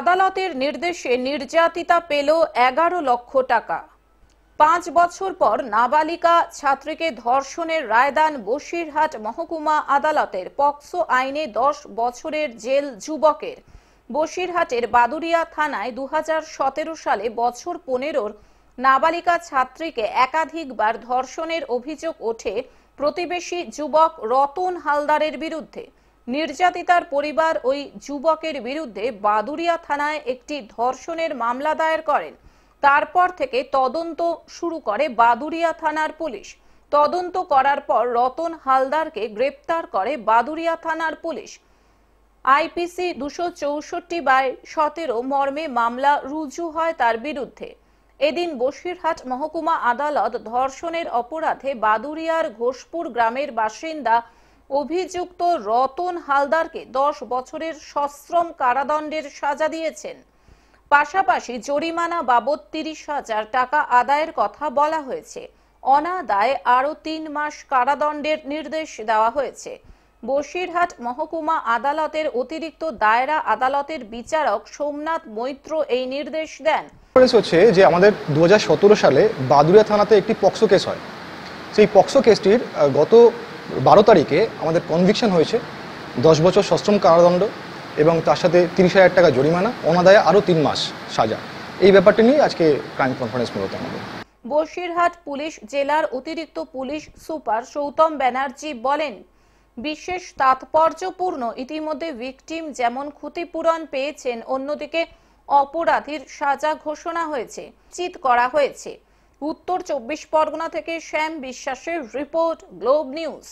আদালতের নির্দেশে নির্যাতিতা পেল এগারো লক্ষ টাকা পাঁচ বছর পর নাবালিকা ছাত্রীকে ধর্ষণের রায়দান বসিরহাট মহকুমা আদালতের পক্সো আইনে দশ বছরের জেল যুবকের বসিরহাটের বাদুরিয়া থানায় দু সালে বছর পনেরোর নাবালিকা ছাত্রীকে একাধিকবার ধর্ষণের অভিযোগ ওঠে প্রতিবেশী যুবক রতন হালদারের বিরুদ্ধে নির্যাতিতার পরিবার ওই যুবকের বিরুদ্ধে বাদুরিয়া থানায় একটি ধর্ষণের মামলা দায়ের করেন তারপর থেকে তদন্ত শুরু করে বাদুরিয়া থানার পুলিশ তদন্ত করার পর রতন হালদারকে গ্রেপ্তার করে বাদুরিয়া থানার পুলিশ আইপিসি দুশো চৌষট্টি বাই সতেরো মর্মে মামলা রুজু হয় তার বিরুদ্ধে এদিন বসিরহাট মহকুমা আদালত ধর্ষণের অপরাধে বাদুরিয়ার ঘোষপুর গ্রামের বাসিন্দা অভিযুক্ত রতন হালদারকে দশ বছরের সশ্রম কারাদণ্ডের সাজা দিয়েছেন পাশাপাশি জরিমানা বাবদ তিরিশ হাজার টাকা আদায়ের কথা বলা হয়েছে অনাদায় আরও তিন মাস কারাদণ্ডের নির্দেশ দেওয়া হয়েছে বসিরহাট মহকুমা আদালতের অতিরিক্ত দায়রা আদালতের বিচারক সোমনাথ মৈত্র এই নির্দেশ দেন হচ্ছে যে আমাদের দু সালে বাদুরিয়া থানাতে একটি পক্সো কেস হয় সেই পক্সো কেসটির গত বারো তারিখে আমাদের কনভিকশন হয়েছে দশ বছর সশ্রম কারাদণ্ড এবং তার সাথে তিরিশ হাজার টাকা জরিমানা অনাদায় আরও তিন মাস সাজা এই ব্যাপারটি নিয়ে আজকে ক্রাইম কনফারেন্স মূলত আমাদের বসিরহাট পুলিশ জেলার অতিরিক্ত পুলিশ সুপার সৌতম ব্যানার্জি বলেন বিশেষ তাৎপর্যপূর্ণ ইতিমধ্যে ভিকটিম যেমন ক্ষতিপূরণ পেয়েছেন অন্যদিকে অপরাধীর সাজা ঘোষণা হয়েছে চিত করা হয়েছে উত্তর চব্বিশ পরগনা থেকে শ্যাম বিশ্বাসের রিপোর্ট গ্লোব নিউজ